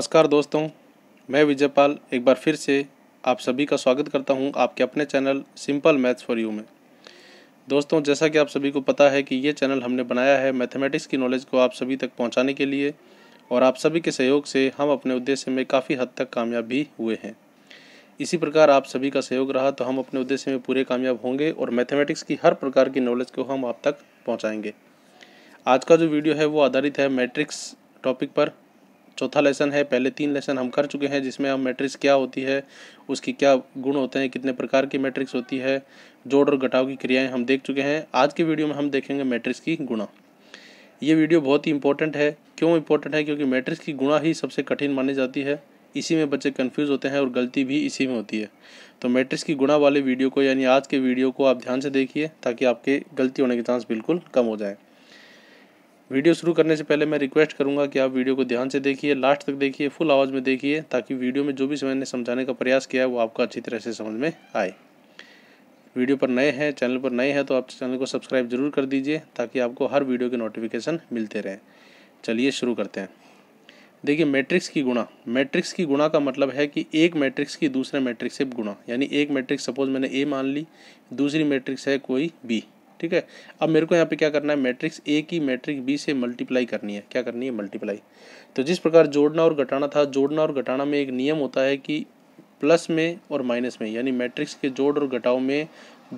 नमस्कार दोस्तों मैं विजयपाल एक बार फिर से आप सभी का स्वागत करता हूं आपके अपने channel simple maths for you में दोस्तों जैसा कि आप सभी को पता है कि ये चैनल हमने बनाया है मैथमेटिक्स की नॉलेज को आप सभी तक पहुंचाने के लिए और आप सभी के सहयोग से हम अपने उद्देश्य में काफ़ी हद तक कामयाब भी हुए हैं इसी प्रकार आप सभी का सहयोग रहा तो हम अपने उद्देश्य में पूरे कामयाब होंगे और मैथमेटिक्स की हर प्रकार की नॉलेज को हम आप तक पहुँचाएँगे आज का जो वीडियो है वो आधारित है मैट्रिक्स टॉपिक पर चौथा लेसन है पहले तीन लेसन हम कर चुके हैं जिसमें हम मैट्रिक्स क्या होती है उसकी क्या गुण होते हैं कितने प्रकार की मैट्रिक्स होती है जोड़ और घटाव की क्रियाएं हम देख चुके हैं आज की वीडियो में हम देखेंगे मैट्रिक्स की गुणा ये वीडियो बहुत ही इंपॉर्टेंट है क्यों इंपॉर्टेंट है क्योंकि मैट्रिक्स की गुणा ही सबसे कठिन मानी जाती है इसी में बच्चे कन्फ्यूज़ होते हैं और गलती भी इसी में होती है तो मैट्रिक्स की गुणा वाले वीडियो को यानी आज के वीडियो को आप ध्यान से देखिए ताकि आपके गलती होने के चांस बिल्कुल कम हो जाए वीडियो शुरू करने से पहले मैं रिक्वेस्ट करूंगा कि आप वीडियो को ध्यान से देखिए लास्ट तक देखिए फुल आवाज़ में देखिए ताकि वीडियो में जो भी मैंने समझाने का प्रयास किया है वो आपको अच्छी तरह से समझ में आए वीडियो पर नए हैं चैनल पर नए हैं तो आप चैनल को सब्सक्राइब जरूर कर दीजिए ताकि आपको हर वीडियो के नोटिफिकेशन मिलते रहें चलिए शुरू करते हैं देखिए मैट्रिक्स की गुणा मैट्रिक्स की गुणा का मतलब है कि एक मैट्रिक्स की दूसरे मैट्रिक्स से गुणा यानी एक मैट्रिक्स सपोज मैंने ए मान ली दूसरी मैट्रिक्स है कोई बी ठीक है अब मेरे को यहाँ पे क्या करना है मैट्रिक्स ए की मैट्रिक्स बी से मल्टीप्लाई करनी है क्या करनी है मल्टीप्लाई तो जिस प्रकार जोड़ना और घटाना था जोड़ना और घटाना में एक नियम होता है कि प्लस में और माइनस में यानी मैट्रिक्स के जोड़ और घटाव में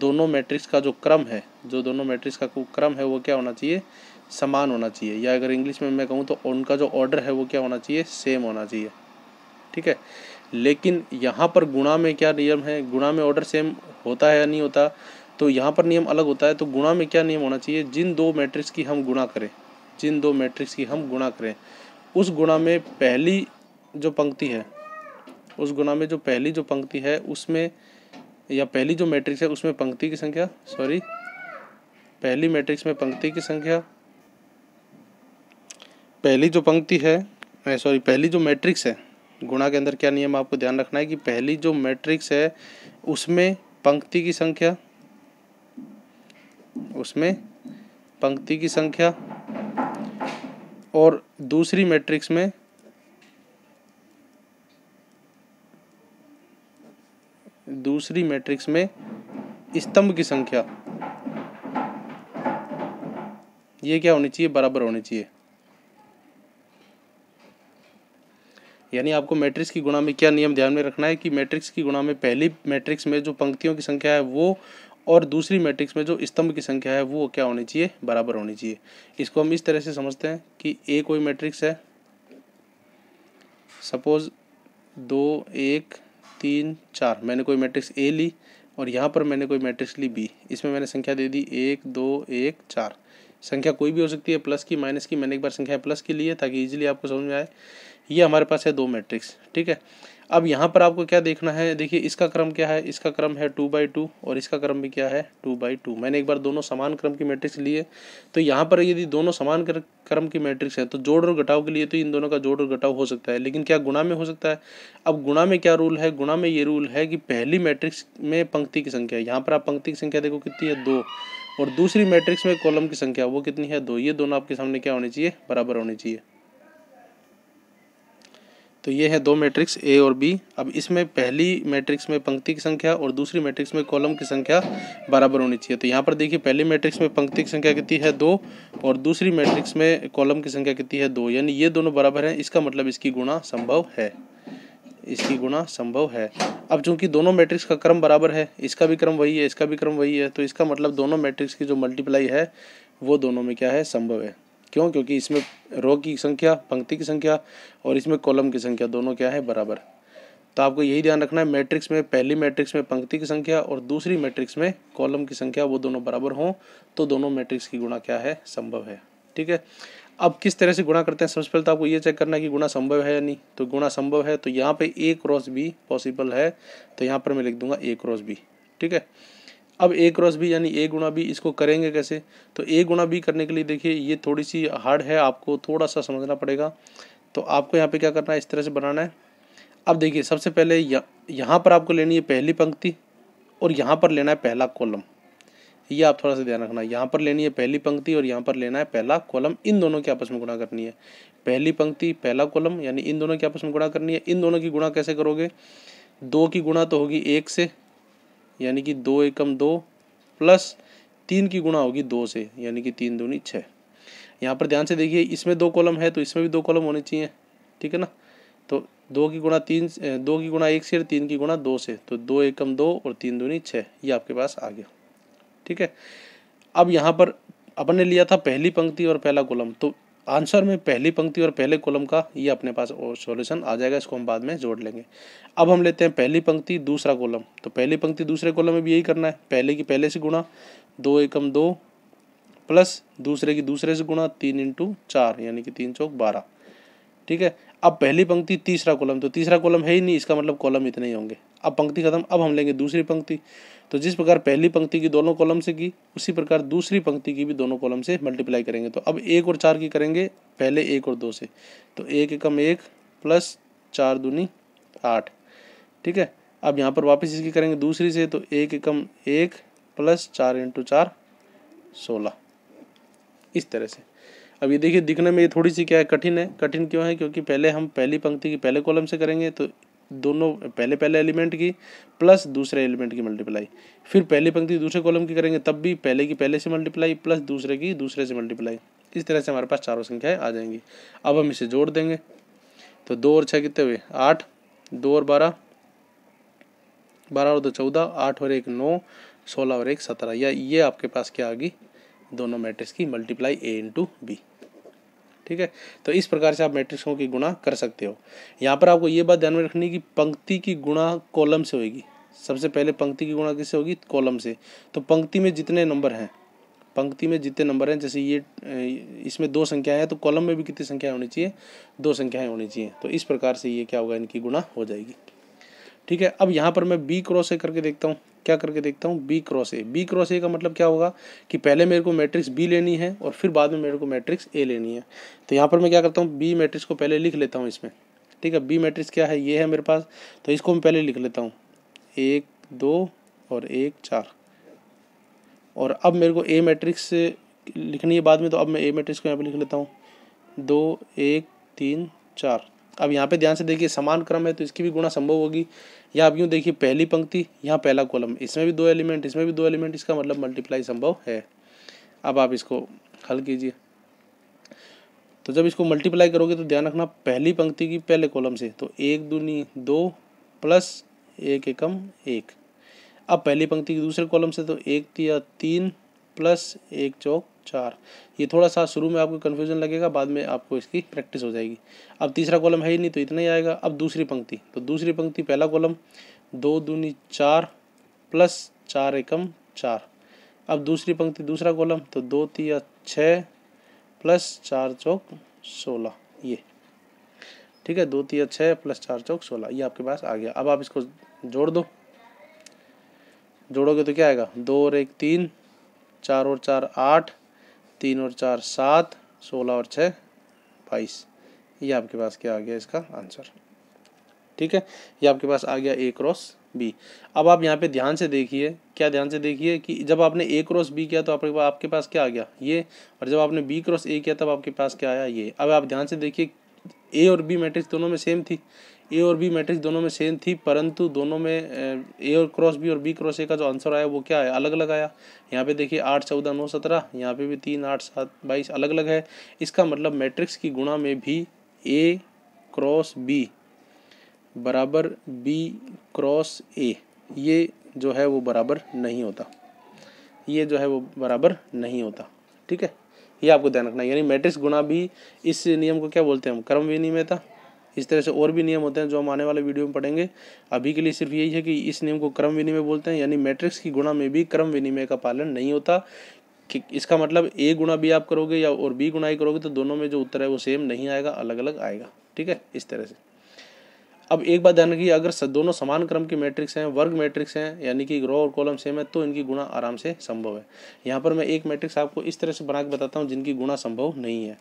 दोनों मैट्रिक्स का जो क्रम है जो दोनों मैट्रिक्स का क्रम है वो क्या होना चाहिए समान होना चाहिए या अगर इंग्लिश में मैं कहूँ तो उनका जो ऑर्डर है वो क्या होना चाहिए सेम होना चाहिए ठीक है लेकिन यहाँ पर गुणा में क्या नियम है गुणा में ऑर्डर सेम होता है या नहीं होता तो यहाँ पर नियम अलग होता है तो गुणा में क्या नियम होना चाहिए जिन दो मैट्रिक्स की हम गुणा करें जिन दो मैट्रिक्स की हम गुणा करें उस गुणा में पहली जो पंक्ति है उस गुणा में जो पहली जो पंक्ति है उसमें या पहली जो मैट्रिक्स है उसमें पंक्ति की संख्या सॉरी पहली मैट्रिक्स में पंक्ति की संख्या पहली जो पंक्ति है सॉरी पहली जो मैट्रिक्स है गुणा के अंदर क्या नियम आपको ध्यान रखना है कि पहली जो मैट्रिक्स है उसमें पंक्ति की संख्या उसमें पंक्ति की संख्या और दूसरी मैट्रिक्स में दूसरी मैट्रिक्स में स्तंभ की संख्या ये क्या होनी चाहिए बराबर होनी चाहिए यानी आपको मैट्रिक्स की गुणा में क्या नियम ध्यान में रखना है कि मैट्रिक्स की गुणा में पहली मैट्रिक्स में जो पंक्तियों की संख्या है वो और दूसरी मैट्रिक्स में जो स्तंभ की संख्या है वो क्या होनी चाहिए बराबर होनी चाहिए इसको हम इस तरह से समझते हैं कि ए कोई मैट्रिक्स है सपोज दो एक तीन चार मैंने कोई मैट्रिक्स ए ली और यहाँ पर मैंने कोई मैट्रिक्स ली बी इसमें मैंने संख्या दे दी एक दो एक चार संख्या कोई भी हो सकती है प्लस की माइनस की मैंने एक बार संख्या प्लस की ली है ताकि ईजिली आपको समझ में आए ये हमारे पास है दो मैट्रिक्स ठीक है अब यहाँ पर आपको क्या देखना है देखिए इसका क्रम क्या है इसका क्रम है टू बाई टू और इसका क्रम भी क्या है टू बाई टू मैंने एक बार दोनों समान क्रम की मैट्रिक्स लिए तो यहाँ पर यदि दोनों समान क्रम की मैट्रिक्स है तो जोड़ और घटाव के लिए तो इन दोनों का जोड़ और घटाव हो सकता है लेकिन क्या गुणा में हो सकता है अब गुणा में क्या रूल है गुणा में ये रूल है कि पहली मैट्रिक्स में पंक्ति की संख्या यहाँ पर आप पंक्ति की संख्या देखो कितनी है दो और दूसरी मैट्रिक्स में कॉलम की संख्या वो कितनी है दो ये दोनों आपके सामने क्या होनी चाहिए बराबर होनी चाहिए तो ये है दो मैट्रिक्स ए और बी अब इसमें पहली मैट्रिक्स में पंक्ति की संख्या और दूसरी मैट्रिक्स में कॉलम की संख्या बराबर होनी चाहिए तो यहाँ पर देखिए पहली मैट्रिक्स में पंक्ति की संख्या कितनी है दो और दूसरी मैट्रिक्स में कॉलम की संख्या कितनी है दो यानी ये दोनों बराबर हैं इसका मतलब इसकी गुणा संभव है इसकी गुणा संभव है अब चूंकि दोनों मैट्रिक्स का क्रम बराबर है इसका भी क्रम वही है इसका भी क्रम वही है तो इसका मतलब दोनों मैट्रिक्स की जो मल्टीप्लाई है वो दोनों में क्या है संभव है क्यों क्योंकि इसमें रो की संख्या पंक्ति की संख्या और इसमें कॉलम की संख्या दोनों क्या है बराबर तो आपको यही ध्यान रखना है मैट्रिक्स में पहली मैट्रिक्स में पंक्ति की संख्या और दूसरी मैट्रिक्स में कॉलम की संख्या वो दोनों बराबर हों तो दोनों मैट्रिक्स की गुणा क्या है संभव है ठीक है अब किस तरह से गुणा करते हैं सबसे पहले तो आपको ये चेक करना है कि गुणा संभव है या नहीं तो गुणा संभव है तो यहाँ पे ए क्रॉस बी पॉसिबल है तो यहाँ पर मैं लिख दूंगा ए क्रॉस बी ठीक है अब ए क्रॉस बी यानी ए गुणा बी इसको करेंगे कैसे तो ए गुणा बी करने के लिए देखिए ये थोड़ी सी हार्ड है आपको थोड़ा सा समझना पड़ेगा तो आपको यहाँ पे क्या करना है इस तरह से बनाना है अब देखिए सबसे पहले यह, यहाँ पर आपको लेनी है पहली पंक्ति और यहाँ पर लेना है पहला कॉलम ये आप थोड़ा सा ध्यान रखना यहाँ पर लेनी है पहली पंक्ति और यहाँ पर लेना है पहला कॉलम इन दोनों के आपस में गुणा करनी है पहली पंक्ति पहला कॉलम यानी इन दोनों के आपस में गुणा करनी है इन दोनों की गुणा कैसे करोगे दो की गुणा तो होगी एक से यानी कि दो एकम दो प्लस तीन की गुणा होगी दो से यानी कि तीन दूनी छः यहाँ पर ध्यान से देखिए इसमें दो कॉलम है तो इसमें भी दो कॉलम होने चाहिए ठीक है ना तो दो की गुणा तीन दो की गुणा एक से और तीन की गुणा दो से तो दो एकम दो और तीन दूनी छः ये आपके पास आ गया ठीक है अब यहाँ पर अपन ने लिया था पहली पंक्ति और पहला कॉलम तो आंसर में पहली पंक्ति और पहले कॉलम का ये अपने पास सॉल्यूशन आ जाएगा इसको हम बाद में जोड़ लेंगे अब हम लेते हैं पहली पंक्ति दूसरा कॉलम तो पहली पंक्ति दूसरे कॉलम में भी यही करना है पहले की पहले से गुणा दो एकम दो प्लस दूसरे की दूसरे से गुणा तीन इंटू चार यानी कि तीन चौक बारह ठीक है अब पहली पंक्ति तीसरा कॉलम तो तीसरा कॉलम है ही नहीं इसका मतलब कॉलम इतने ही होंगे अब पंक्ति खत्म अब हम लेंगे दूसरी पंक्ति तो जिस प्रकार पहली पंक्ति की दोनों कॉलम से की उसी प्रकार दूसरी पंक्ति की भी दोनों कॉलम से मल्टीप्लाई करेंगे तो अब एक और चार की करेंगे पहले एक और दो से तो एक एकम एक प्लस चार दूनी आठ ठीक है अब यहाँ पर वापस इसकी करेंगे दूसरी से तो एक एकम एक प्लस चार इंटू चार सोलह इस तरह से अब ये देखिए दिखने में ये थोड़ी सी क्या है कठिन है कठिन क्यों है क्योंकि पहले हम पहली पंक्ति की पहले कॉलम से करेंगे तो दोनों पहले पहले एलिमेंट की प्लस दूसरे एलिमेंट की मल्टीप्लाई फिर पहली पंक्ति दूसरे कॉलम की करेंगे तब भी पहले की पहले से मल्टीप्लाई प्लस दूसरे की दूसरे से मल्टीप्लाई इस तरह से हमारे पास चारों संख्याएं आ जाएंगी अब हम इसे जोड़ देंगे तो दो और छः कितने हुए आठ दो और बारह बारह और दो चौदह आठ और एक नौ सोलह और एक सत्रह या ये आपके पास क्या आ गई दोनों मैट्रिक्स की मल्टीप्लाई ए इंटू बी ठीक है तो इस प्रकार से आप मैट्रिक्सों की गुणा कर सकते हो यहाँ पर आपको ये बात ध्यान में रखनी कि पंक्ति की गुणा कॉलम से होगी सबसे पहले पंक्ति की गुणा किससे होगी कॉलम से तो पंक्ति में जितने नंबर हैं पंक्ति में जितने नंबर हैं जैसे ये इसमें दो संख्याएं हैं तो कॉलम में भी कितनी संख्याएं होनी चाहिए दो संख्याएं होनी चाहिए तो इस प्रकार से ये क्या होगा इनकी गुणा हो जाएगी ठीक है अब यहाँ पर मैं बी क्रॉस ए करके देखता हूँ क्या करके देखता हूँ B cross A B cross A का मतलब क्या होगा कि पहले मेरे को मैट्रिक्स बी लेनी है और फिर बाद में मेरे को मैट्रिक्स ए लेनी है तो यहाँ पर मैं क्या करता हूँ बी मैट्रिक्स को पहले लिख लेता हूँ इसमें ठीक है बी मैट्रिक्स क्या है ये है मेरे पास तो इसको मैं पहले लिख लेता हूँ एक दो और एक चार और अब मेरे को ए मैट्रिक्स लिखनी है बाद में तो अब मैं ए मैट्रिक्स को यहाँ पर लिख लेता हूँ दो एक तीन चार अब यहाँ पे ध्यान से देखिए समान क्रम है तो इसकी भी गुणा संभव होगी या अब यूँ देखिए पहली पंक्ति यहाँ पहला कॉलम इसमें भी दो एलिमेंट इसमें भी दो एलिमेंट इसका मतलब मल्टीप्लाई संभव है अब आप इसको हल कीजिए तो जब इसको मल्टीप्लाई करोगे तो ध्यान रखना पहली पंक्ति की पहले कॉलम से तो एक दूनी दो प्लस एक एकम एक अब पहली पंक्ति की दूसरे कॉलम से तो एक तिया तीन प्लस एक चौक चार ये थोड़ा सा शुरू में आपको कन्फ्यूजन लगेगा बाद में आपको इसकी प्रैक्टिस हो जाएगी अब तीसरा कॉलम है ही नहीं तो इतना ही आएगा अब दूसरी पंक्ति तो दूसरी पंक्ति पहला कॉलम दो दूनी चार प्लस चार एकम चार अब दूसरी पंक्ति दूसरा कॉलम तो दो तिया छः प्लस चार चौक सोलह ये ठीक है दो तिया छः प्लस चार चौक सोलह ये आपके पास आ गया अब आप इसको जोड़ दो जोड़ोगे तो क्या आएगा दो और एक तीन चार और चार आठ तीन और चार सात सोलह और छः बाईस ये आपके पास क्या आ गया इसका आंसर ठीक है ये आपके पास आ गया ए क्रॉस बी अब आप यहाँ पे ध्यान से देखिए क्या ध्यान से देखिए कि जब आपने ए क्रॉस बी किया तो आपके आपके पास क्या आ गया ये और जब आपने बी क्रॉस ए किया तब आपके पास क्या आया ये अब आप ध्यान से देखिए ए और बी मैट्रिक्स दोनों में सेम थी ए और बी मैट्रिक्स दोनों में सेम थी परंतु दोनों में ए और क्रॉस बी और बी क्रॉस ए का जो आंसर आया वो क्या है अलग अलग आया यहाँ पे देखिए आठ चौदह नौ सत्रह यहाँ पे भी तीन आठ सात बाईस अलग अलग है इसका मतलब मैट्रिक्स की गुणा में भी ए क्रॉस बी बराबर बी क्रॉस ए ये जो है वो बराबर नहीं होता ये जो है वो बराबर नहीं होता ठीक है ये आपको ध्यान रखना यानी मैट्रिक्स गुणा भी इस नियम को क्या बोलते हैं हम क्रम विनिमयता इस तरह से और भी नियम होते हैं जो हम आने वाले वीडियो में पढ़ेंगे अभी के लिए सिर्फ यही है कि इस नियम को क्रम विनिमय बोलते हैं यानी मैट्रिक्स की गुणा में भी क्रम विनिमय का पालन नहीं होता कि इसका मतलब ए गुणा बी आप करोगे या और बी गुणा ही करोगे तो दोनों में जो उत्तर है वो सेम नहीं आएगा अलग अलग आएगा ठीक है इस तरह से अब एक बात ध्यान रखिए अगर दोनों समान क्रम की मैट्रिक्स हैं वर्ग मैट्रिक्स हैं यानी कि रो और कॉलम सेम है तो इनकी गुणा आराम से संभव है यहाँ पर मैं एक मैट्रिक्स आपको इस तरह से बना के बताता हूँ जिनकी गुणा संभव नहीं है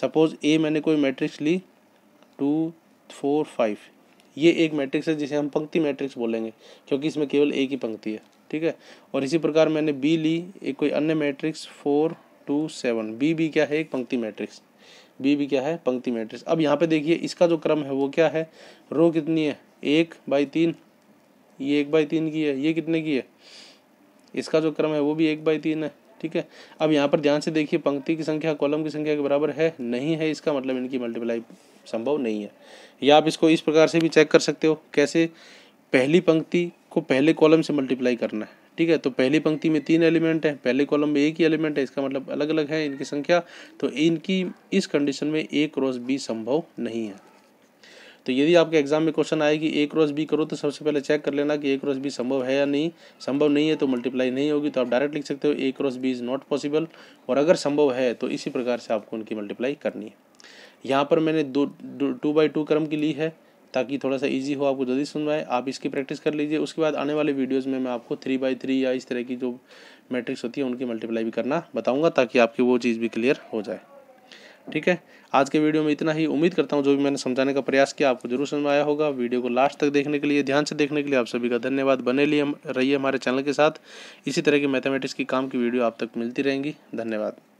सपोज ए मैंने कोई मैट्रिक्स ली टू फोर फाइव ये एक मैट्रिक्स है जिसे हम पंक्ति मैट्रिक्स बोलेंगे क्योंकि इसमें केवल एक ही पंक्ति है ठीक है और इसी प्रकार मैंने बी ली एक कोई अन्य matrix four two seven B भी क्या है एक पंक्ति मैट्रिक्स बी भी क्या है पंक्ति मैट्रिक्स अब यहाँ पे देखिए इसका जो क्रम है वो क्या है रो कितनी है एक बाई तीन ये एक बाई तीन की है ये कितने की है इसका जो क्रम है वो भी एक बाई तीन है ठीक है अब यहाँ पर ध्यान से देखिए पंक्ति की संख्या कॉलम की संख्या के बराबर है नहीं है इसका मतलब इनकी मल्टीप्लाई संभव नहीं है या आप इसको इस प्रकार से भी चेक कर सकते हो कैसे पहली पंक्ति को पहले कॉलम से मल्टीप्लाई करना है ठीक है तो पहली पंक्ति में तीन एलिमेंट हैं पहले कॉलम में एक ही एलिमेंट है इसका मतलब अलग अलग है इनकी संख्या तो इनकी इस कंडीशन में ए क्रॉस बी संभव नहीं है तो यदि आपके एग्जाम में क्वेश्चन आए कि ए क्रॉस बी करो तो सबसे पहले चेक कर लेना कि ए क्रॉस बी संभव है या नहीं संभव नहीं है तो मल्टीप्लाई नहीं होगी तो आप डायरेक्ट लिख सकते हो A cross B is not possible और अगर संभव है तो इसी प्रकार से आपको उनकी मल्टीप्लाई करनी है यहाँ पर मैंने दो टू बाई टू क्रम की ली है ताकि थोड़ा सा इजी हो आपको जल्दी सुनवाए आप इसकी प्रैक्टिस कर लीजिए उसके बाद आने वाले वीडियोस में मैं आपको थ्री बाई थ्री या इस तरह की जो मैट्रिक्स होती है उनकी मल्टीप्लाई भी करना बताऊंगा ताकि आपकी वो चीज़ भी क्लियर हो जाए ठीक है आज के वीडियो में इतना ही उम्मीद करता हूँ जो भी मैंने समझाने का प्रयास किया आपको जरूर समझ आया होगा वीडियो को लास्ट तक देखने के लिए ध्यान से देखने के लिए आप सभी का धन्यवाद बने लिए रहिए हमारे चैनल के साथ इसी तरह की मैथमेटिक्स की काम की वीडियो आप तक मिलती रहेंगी धन्यवाद